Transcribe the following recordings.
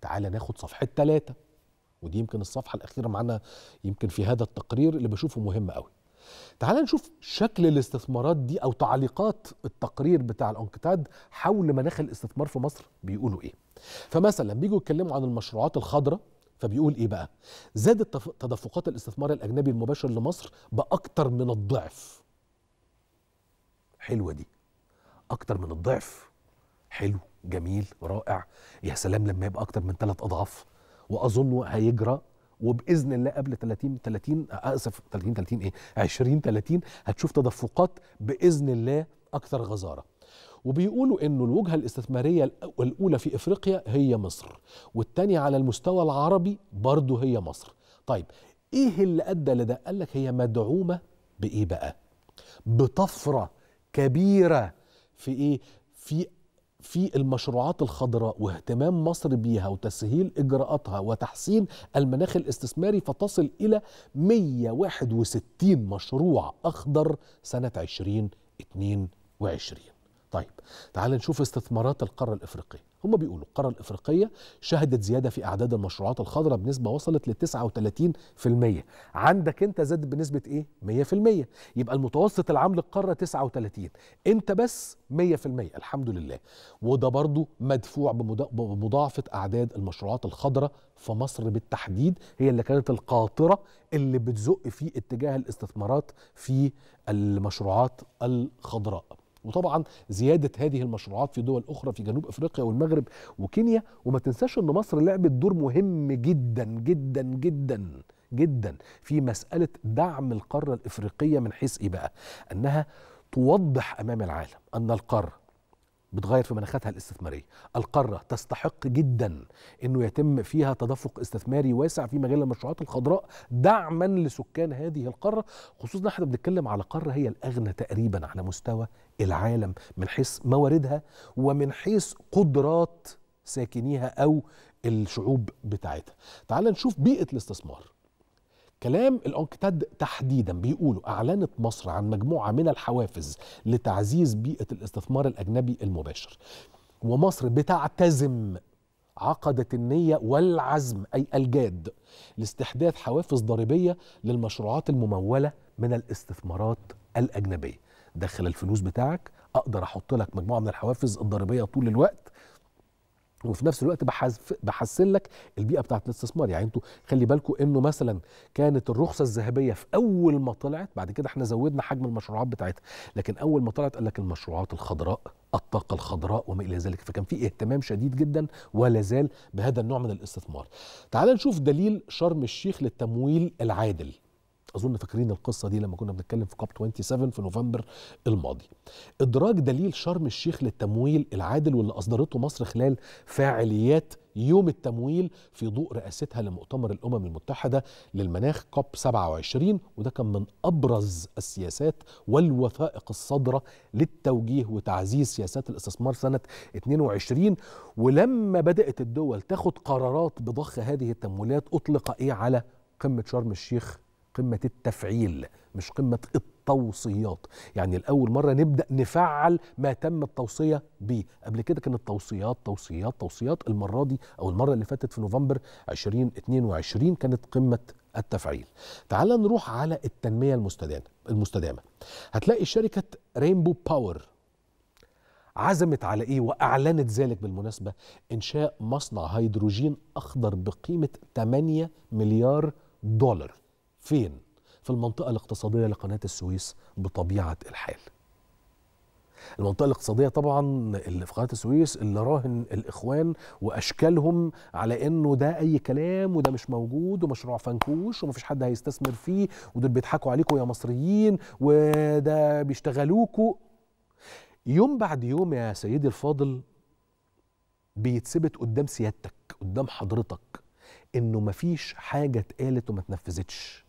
تعالى ناخد صفحة ثلاثة ودي يمكن الصفحة الأخيرة معانا يمكن في هذا التقرير اللي بشوفه مهم قوي تعالى نشوف شكل الاستثمارات دي أو تعليقات التقرير بتاع الأنكتاد حول مناخ الاستثمار في مصر بيقولوا إيه فمثلا بيجوا يتكلموا عن المشروعات الخضراء فبيقول ايه بقى زادت تدفقات الاستثمار الاجنبي المباشر لمصر باكتر من الضعف حلوه دي اكتر من الضعف حلو جميل رائع يا سلام لما يبقى اكتر من ثلاث اضعاف واظن هيجرى وباذن الله قبل 30 30 اسف 30 30 ايه 20 30 هتشوف تدفقات باذن الله اكثر غزاره وبيقولوا انه الوجهه الاستثماريه الاولى في افريقيا هي مصر والثانيه على المستوى العربي برضه هي مصر طيب ايه اللي ادى لده قال لك هي مدعومه بايه بقى بطفره كبيره في ايه في في المشروعات الخضراء واهتمام مصر بيها وتسهيل اجراءاتها وتحسين المناخ الاستثماري فتصل الى 161 مشروع اخضر سنه 2022 طيب تعال نشوف استثمارات القارة الإفريقية هم بيقولوا القارة الإفريقية شهدت زيادة في أعداد المشروعات الخضراء بنسبة وصلت ل 39% عندك أنت زاد بنسبة إيه؟ 100% يبقى المتوسط العام للقارة 39 أنت بس 100% الحمد لله وده برضو مدفوع بمضاعفة أعداد المشروعات الخضراء في مصر بالتحديد هي اللي كانت القاطرة اللي بتزق في اتجاه الاستثمارات في المشروعات الخضراء وطبعا زياده هذه المشروعات في دول اخرى في جنوب افريقيا والمغرب وكينيا وما تنساش ان مصر لعبت دور مهم جدا جدا جدا جدا في مساله دعم القاره الافريقيه من حيث ايه بقى انها توضح امام العالم ان القاره بتغير في مناخاتها الاستثماريه القاره تستحق جدا انه يتم فيها تدفق استثماري واسع في مجال المشروعات الخضراء دعما لسكان هذه القاره خصوصا احنا بنتكلم على قاره هي الاغنى تقريبا على مستوى العالم من حيث مواردها ومن حيث قدرات ساكنيها او الشعوب بتاعتها تعال نشوف بيئه الاستثمار كلام الانكتاد تحديدا بيقولوا اعلنت مصر عن مجموعه من الحوافز لتعزيز بيئه الاستثمار الاجنبي المباشر ومصر بتعتزم عقدت النية والعزم أي الجاد لاستحداث حوافز ضريبية للمشروعات الممولة من الاستثمارات الأجنبية دخل الفلوس بتاعك أقدر أحط لك مجموعة من الحوافز الضريبية طول الوقت وفي نفس الوقت بحسن لك البيئه بتاعت الاستثمار يعني انتوا خلي بالكم انه مثلا كانت الرخصه الذهبيه في اول ما طلعت بعد كده احنا زودنا حجم المشروعات بتاعتها لكن اول ما طلعت قال لك المشروعات الخضراء الطاقه الخضراء وما الى ذلك فكان في اهتمام شديد جدا ولا زال بهذا النوع من الاستثمار تعال نشوف دليل شرم الشيخ للتمويل العادل اظن فاكرين القصه دي لما كنا بنتكلم في كوب 27 في نوفمبر الماضي. ادراج دليل شرم الشيخ للتمويل العادل واللي اصدرته مصر خلال فعاليات يوم التمويل في ضوء رئاستها لمؤتمر الامم المتحده للمناخ كوب 27 وده كان من ابرز السياسات والوثائق الصادره للتوجيه وتعزيز سياسات الاستثمار سنه 22 ولما بدات الدول تاخد قرارات بضخ هذه التمويلات اطلق ايه على قمه شرم الشيخ قمة التفعيل مش قمة التوصيات يعني الأول مرة نبدأ نفعل ما تم التوصية به قبل كده كانت توصيات توصيات توصيات المرة دي أو المرة اللي فاتت في نوفمبر 2022 كانت قمة التفعيل تعال نروح على التنمية المستدامة المستدامة هتلاقي شركة رينبو باور عزمت على ايه واعلنت ذلك بالمناسبه انشاء مصنع هيدروجين اخضر بقيمه 8 مليار دولار فين؟ في المنطقة الاقتصادية لقناة السويس بطبيعة الحال المنطقة الاقتصادية طبعا اللي في قناة السويس اللي راهن الإخوان وأشكالهم على إنه ده أي كلام وده مش موجود ومشروع فنكوش ومفيش حد هيستثمر فيه ودول بيضحكوا عليكم يا مصريين وده بيشتغلوكوا يوم بعد يوم يا سيدي الفاضل بيتثبت قدام سيادتك قدام حضرتك إنه مفيش حاجة اتقالت وما اتنفذتش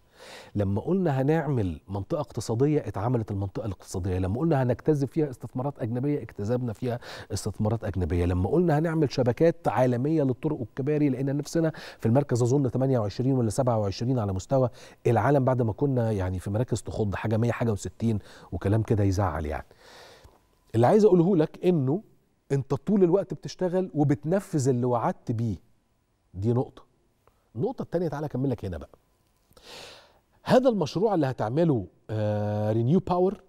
لما قلنا هنعمل منطقه اقتصاديه اتعملت المنطقه الاقتصاديه لما قلنا هنجتذب فيها استثمارات اجنبيه اكتذبنا فيها استثمارات اجنبيه لما قلنا هنعمل شبكات عالميه للطرق والكباري لان نفسنا في المركز اظن 28 ولا 27 على مستوى العالم بعد ما كنا يعني في مراكز تخض حاجه 100 حاجه و60 وكلام كده يزعل يعني اللي عايز اقوله لك انه انت طول الوقت بتشتغل وبتنفذ اللي وعدت بيه دي نقطه النقطه الثانيه تعالى اكمل لك هنا بقى هذا المشروع اللي هتعمله رينيو باور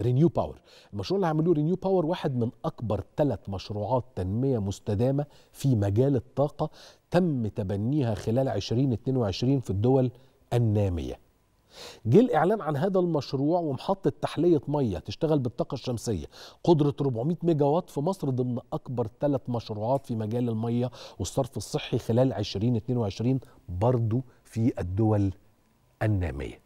رينيو باور المشروع اللي هعملوه رينيو باور واحد من اكبر ثلاث مشروعات تنميه مستدامه في مجال الطاقه تم تبنيها خلال 2022 في الدول الناميه جه الاعلان عن هذا المشروع ومحطه تحليه ميه تشتغل بالطاقه الشمسيه قدره 400 ميجا وات في مصر ضمن اكبر ثلاث مشروعات في مجال الميه والصرف الصحي خلال 2022 برضو في الدول النامية